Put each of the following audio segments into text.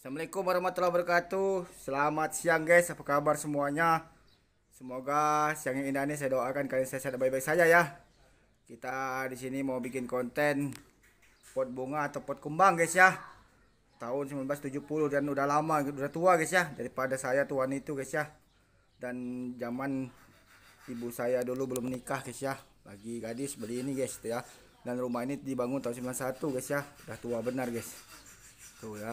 Assalamualaikum warahmatullahi wabarakatuh Selamat siang guys Apa kabar semuanya Semoga siang yang indah ini saya doakan kalian sehat baik-baik saja ya Kita di sini mau bikin konten Pot bunga atau pot kembang guys ya Tahun 1970 dan udah lama Udah tua guys ya Daripada saya tuan itu guys ya Dan zaman ibu saya dulu belum menikah guys ya Lagi gadis beli ini guys ya Dan rumah ini dibangun tahun 91 guys ya Udah tua benar guys Tuh ya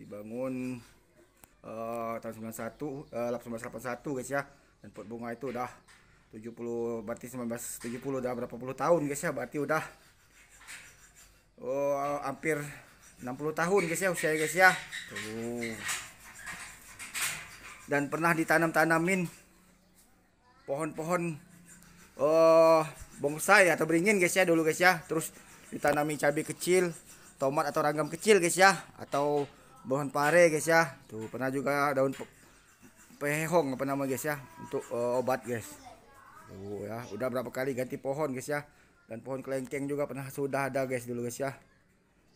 dibangun uh, tahun 91 uh, 1881 guys ya dan pot bunga itu udah 70 berarti 1970 udah berapa puluh tahun guys ya berarti udah oh, hampir 60 tahun guys ya usia guys ya tuh dan pernah ditanam-tanamin pohon-pohon uh, bonsai atau beringin guys ya dulu guys ya terus ditanami cabai kecil tomat atau ragam kecil guys ya atau pohon pare guys ya tuh pernah juga daun pe pehong apa nama guys ya untuk uh, obat guys tuh ya udah berapa kali ganti pohon guys ya dan pohon kelengkeng juga pernah sudah ada guys dulu guys ya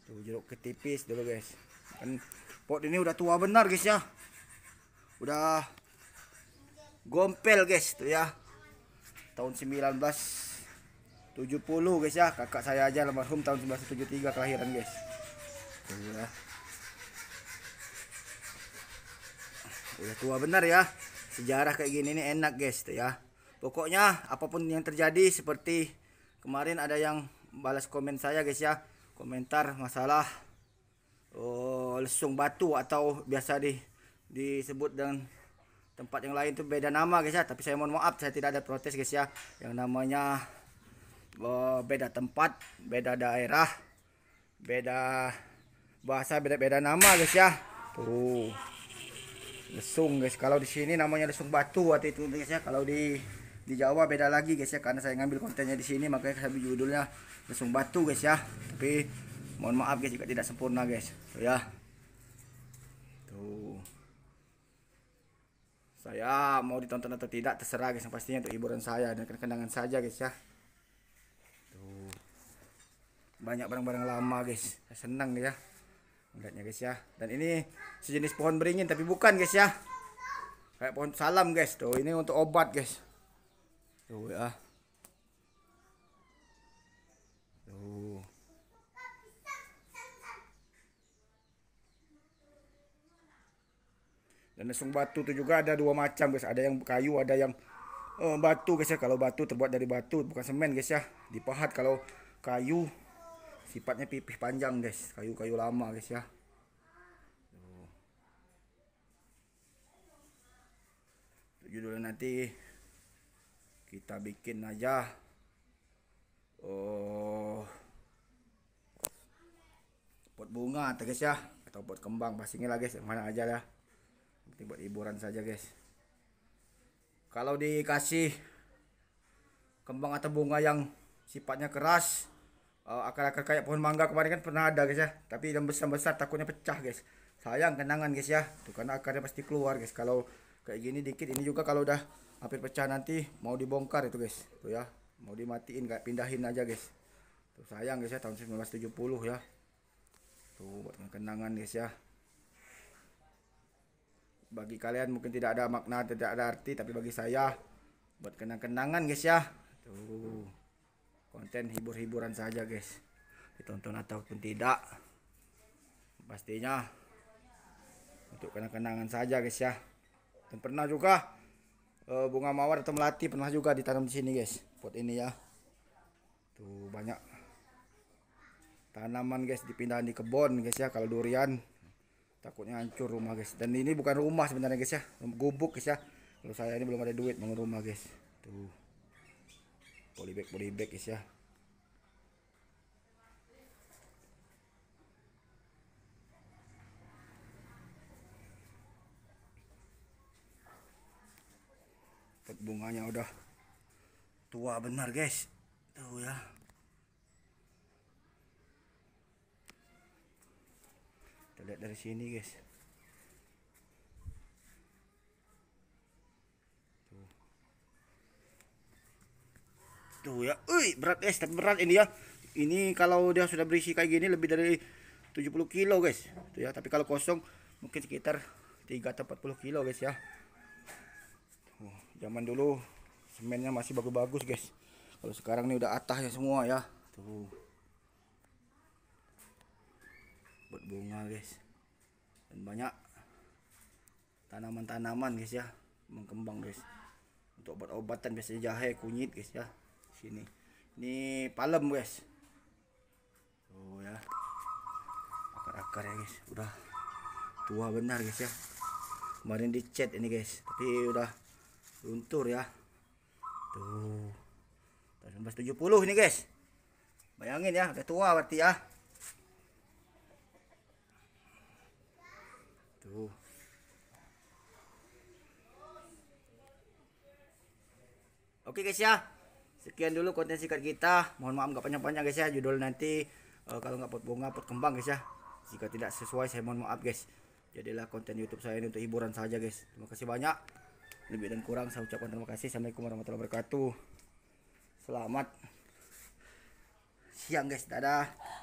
tuh jeruk ketipis dulu guys dan pot ini udah tua benar guys ya udah gompel guys tuh ya tahun 1970 guys ya kakak saya aja almarhum tahun 1973 kelahiran guys tuh ya udah tua bener ya sejarah kayak gini ini enak guys tuh ya pokoknya apapun yang terjadi seperti kemarin ada yang balas komen saya guys ya komentar masalah oh, lesung batu atau biasa di disebut dengan tempat yang lain tuh beda nama guys ya tapi saya mohon maaf saya tidak ada protes guys ya yang namanya oh, beda tempat beda daerah beda bahasa beda-beda nama guys ya tuh lesung guys kalau di sini namanya lesung batu waktu itu guys ya kalau di di Jawa beda lagi guys ya karena saya ngambil kontennya di sini makanya saya judulnya lesung batu guys ya tapi mohon maaf guys jika tidak sempurna guys so, ya tuh saya mau ditonton atau tidak terserah guys yang pastinya untuk hiburan saya dan kenangan saja guys ya tuh banyak barang-barang lama guys saya senang ya Lihatnya guys ya. Dan ini sejenis pohon beringin tapi bukan guys ya. Kayak pohon salam guys. Tuh ini untuk obat guys. Tuh ya. Tuh. Dan lesung batu itu juga ada dua macam guys. Ada yang kayu, ada yang uh, batu guys ya. Kalau batu terbuat dari batu bukan semen guys ya. Dipahat kalau kayu sifatnya pipih panjang guys kayu-kayu lama guys ya judulnya nanti kita bikin aja oh pot bunga atau guys ya atau pot kembang pastinya lah guys mana aja lah nanti buat hiburan saja guys kalau dikasih kembang atau bunga yang sifatnya keras uh, akar-akar kayak pohon mangga kemarin kan pernah ada guys ya tapi yang besar-besar takutnya pecah guys sayang kenangan guys ya tuh karena akarnya pasti keluar guys kalau kayak gini dikit ini juga kalau udah hampir pecah nanti mau dibongkar itu guys tuh ya mau dimatiin kayak pindahin aja guys tuh sayang guys ya tahun 1970 ya tuh buat kenangan guys ya bagi kalian mungkin tidak ada makna tidak ada arti tapi bagi saya buat kenang-kenangan guys ya tuh konten hibur-hiburan saja guys ditonton ataupun tidak pastinya untuk kenangan kenangan saja guys ya dan pernah juga eh, bunga mawar atau melati pernah juga ditanam di sini guys pot ini ya tuh banyak tanaman guys dipindah di kebun guys ya kalau durian takutnya hancur rumah guys dan ini bukan rumah sebenarnya guys ya gubuk guys ya kalau saya ini belum ada duit mau rumah guys tuh polybag polybag guys ya Dapat bunganya udah tua benar guys tuh ya kita lihat dari sini guys tuh ya Uy, berat es, tapi berat ini ya ini kalau dia sudah berisi kayak gini lebih dari 70 kilo guys tuh ya tapi kalau kosong mungkin sekitar 3 atau 40 kilo guys ya tuh, zaman dulu semennya masih bagus-bagus guys kalau sekarang ini udah atas ya semua ya tuh buat bunga guys dan banyak tanaman-tanaman guys ya mengembang guys untuk obat-obatan biasanya jahe kunyit guys ya sini. Ini palem, guys. tuh ya. Akar-akar ya, guys. Udah tua benar, guys ya. Kemarin dicet ini, guys. Tapi udah luntur ya. Tuh. Tahun puluh ini, guys. Bayangin ya, udah tua berarti ya. Tuh. Oke guys ya sekian dulu konten sikat kita mohon maaf nggak panjang-panjang guys ya judul nanti uh, kalau nggak pot bunga pot kembang guys ya jika tidak sesuai saya mohon maaf guys jadilah konten YouTube saya ini untuk hiburan saja guys terima kasih banyak lebih dan kurang saya ucapkan terima kasih assalamualaikum warahmatullahi wabarakatuh selamat siang guys dadah